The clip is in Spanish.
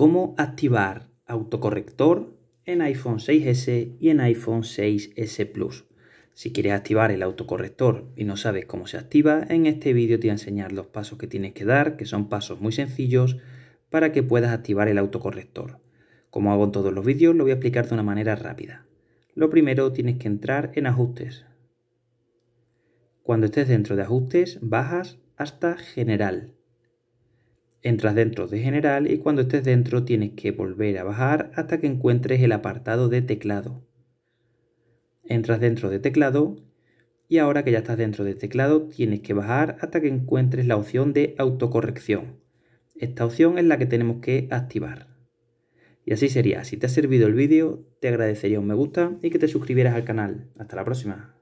cómo activar autocorrector en iPhone 6S y en iPhone 6S Plus. Si quieres activar el autocorrector y no sabes cómo se activa, en este vídeo te voy a enseñar los pasos que tienes que dar, que son pasos muy sencillos para que puedas activar el autocorrector. Como hago en todos los vídeos, lo voy a explicar de una manera rápida. Lo primero tienes que entrar en ajustes. Cuando estés dentro de ajustes, bajas hasta general. Entras dentro de general y cuando estés dentro tienes que volver a bajar hasta que encuentres el apartado de teclado. Entras dentro de teclado y ahora que ya estás dentro de teclado tienes que bajar hasta que encuentres la opción de autocorrección. Esta opción es la que tenemos que activar. Y así sería, si te ha servido el vídeo, te agradecería un me gusta y que te suscribieras al canal. Hasta la próxima.